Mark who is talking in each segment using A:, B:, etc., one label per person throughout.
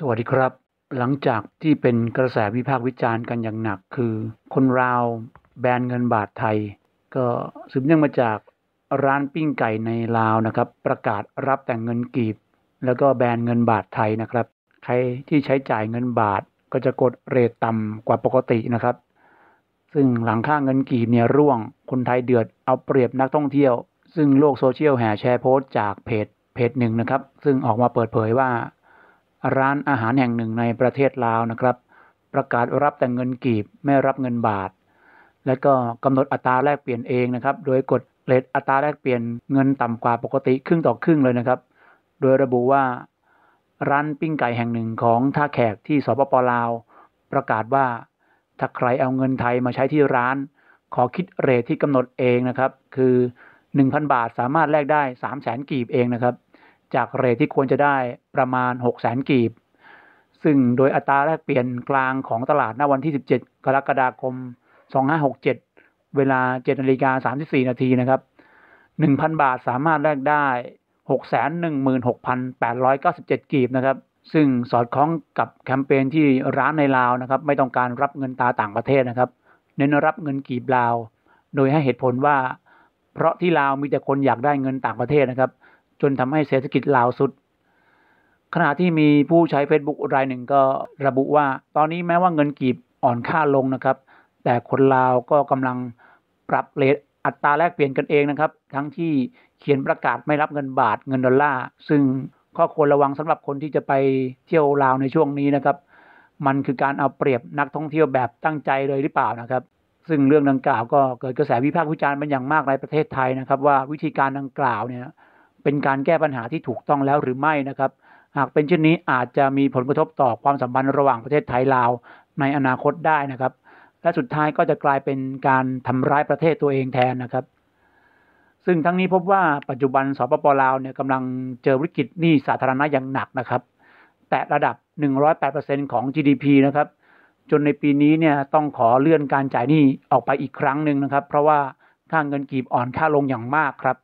A: สวัสดีครับหลังจากที่เป็นกระแสวิพากษ์วิจารณ์กันอย่างหนัก คือ คนราวแบนเงินบาทไทย ก็สืบเนื่องมาจากร้านปิ้งไก่ในลาวนะครับ ประกาศรับแต่งเงินกีบ แล้วก็แบนเงินบาทไทยนะครับใครที่ใช้จ่ายเงินบาทก็จะกดเรทต่ำกว่าปกตินะครับ ซึ่งหลังค่าเงินกีบเนี่ยร่วง คนไทยเดือดเอาเปรียบนักท่องเที่ยวซึ่งโลกโซเชียลแห่แชร์โพสต์จากเพจเพจหนึ่งนะครับซึ่งออกมาเปิดเผยว่าร้านอาหารแห่งหนึ่งในประเทศลาวนะครับ ประกาศรับแต่เงินกีบไม่รับเงินบาท และก็กำหนดอัตราแลกเปลี่ยนเองนะครับ โดยกดเลทอัตราแลกเปลี่ยนเงินต่ำกว่าปกติครึ่งต่อครึ่งเลยนะครับ โดยระบุว่า ร้านปิ้งไก่แห่งหนึ่งของท่าแขกที่สปปลาว ประกาศว่าถ้าใครเอาเงินไทยมาใช้ที่ร้านขอคิดเรทที่กำหนดเองนะครับคือ1,000 บาทสามารถแลกได้ 3 0 0แสนกีบเองนะครับจากเรทที่ควรจะได้ประมาณ 6 0แสนกีบ ซึ่งโดยอัตราแลกเปลี่ยนกลางของตลาด ณ วันที่ 17 กรกฎาคม 2567 เวลา7นาฬิกา34 นาทีนะครับ 1,000 บาทสามารถแลกได้ 616,897 กีบนะครับ ซึ่งสอดคล้องกับแคมเปญที่ร้านในลาวนะครับ ไม่ต้องการรับเงินตาต่างประเทศนะครับ เน้นรับเงินกีบลาว โดยให้เหตุผลว่า เพราะที่ลาวมีแต่คนอยากได้เงินต่างประเทศนะครับจนทำให้เศรษฐกิจลาวสุด ขณะที่มีผู้ใช้ Facebook รายหนึ่งก็ระบุว่า ตอนนี้แม้ว่าเงินกีบอ่อนค่าลงนะครับ แต่คนลาวก็กำลังปรับเลทอัตราแลกเปลี่ยนกันเองนะครับ ทั้งที่เขียนประกาศไม่รับเงินบาทเงินดอลลาร์ ซึ่งข้อควรระวังสำหรับคนที่จะไปเที่ยวลาวในช่วงนี้นะครับ มันคือการเอาเปรียบนักท่องเที่ยวแบบตั้งใจเลยหรือเปล่านะครับ ซึ่งเรื่องดังกล่าวก็เกิดกระแสวิพากษ์วิจารณ์เป็นอย่างมากในประเทศไทยนะครับ ว่าวิธีการดังกล่าวเนี่ยเป็นการแก้ปัญหาที่ถูกต้องแล้วหรือไม่นะครับ หากเป็นเช่นนี้อาจจะมีผลกระทบต่อความสัมพันธ์ระหว่างประเทศไทยลาวในอนาคตได้นะครับ และสุดท้ายก็จะกลายเป็นการทำร้ายประเทศตัวเองแทนนะครับ ซึ่งทั้งนี้พบว่าปัจจุบันสปปลาวเนี่ยกำลังเจอวิกฤตหนี้สาธารณะอย่างหนักนะครับ แต่ระดับ 108%ของ GDP นะครับ จนในปีนี้เนี่ยต้องขอเลื่อนการจ่ายหนี้ออกไปอีกครั้งหนึ่งนะครับ เพราะว่าค่างเงินกีบอ่อนค่าลงอย่างมากครับ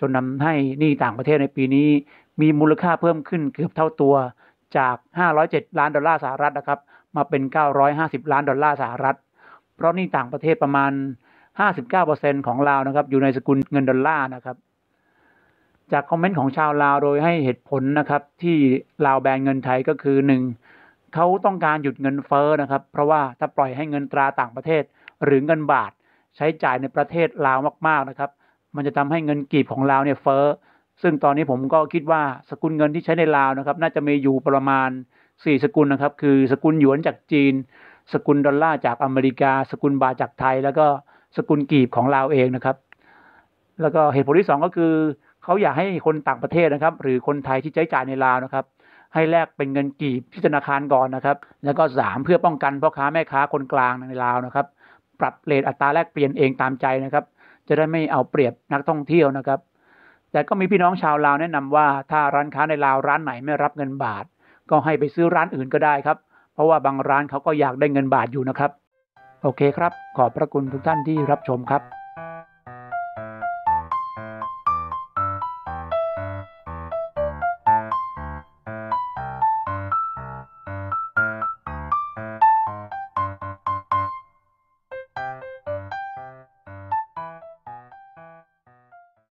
A: จนทาให้หนี้ต่างประเทศในปีนี้มีมูลค่าเพิ่มขึ้นเกือบเท่าตัวจาก 507 ล้านดอลลาร์สหรัฐนะครับ มาเป็น 950 ล้านดอลลาร์สหรัฐ เพราะหนี้ต่างประเทศประมาณ 59%ของลาวนะครับอยู่ในสกุลเงินดอลลาร์นะครับจากคอมเมนต์ของชาวลาวโดยให้เหตุผลนะครับที่ลาวแบนเงินไทยก็คือ 1. เขาต้องการหยุดเงินเฟ้อนะครับ เพราะว่าถ้าปล่อยให้เงินตราต่างประเทศหรือเงินบาทใช้จ่ายในประเทศลาวมากๆนะครับมันจะทำให้เงินกีบของลาวเนี่ยเฟ้อ ซึ่งตอนนี้ผมก็คิดว่าสกุลเงินที่ใช้ในลาวนะครับ น่าจะมีอยู่ประมาณ 4 สกุลนะครับคือ สกุลหยวนจากจีน สกุลดอลลาร์จากอเมริกาสกุลบาทจากไทย แล้วก็สกุลกีบของลาวเองนะครับ แล้วก็เหตุผลที่2ก็คือเขาอยากให้คนต่างประเทศนะครับ หรือคนไทยที่ใช้จ่ายในลาวนะครับ ให้แลกเป็นเงินกีบที่ธนาคารก่อนนะครับ แล้วก็ 3 เพื่อป้องกันพ่อค้าแม่ค้าคนกลางในลาวนะครับปรับเลทอัตราแลกเปลี่ยนเองตามใจนะครับจะได้ไม่เอาเปรียบนักท่องเที่ยวนะครับ แต่ก็มีพี่น้องชาวลาวแนะนำว่า ถ้าร้านค้าในลาวร้านไหนไม่รับเงินบาท ก็ให้ไปซื้อร้านอื่นก็ได้ครับ เพราะว่าบางร้านเขาก็อยากได้เงินบาทอยู่นะครับ โอเคครับ ขอบพระคุณทุกท่านที่รับชมครับ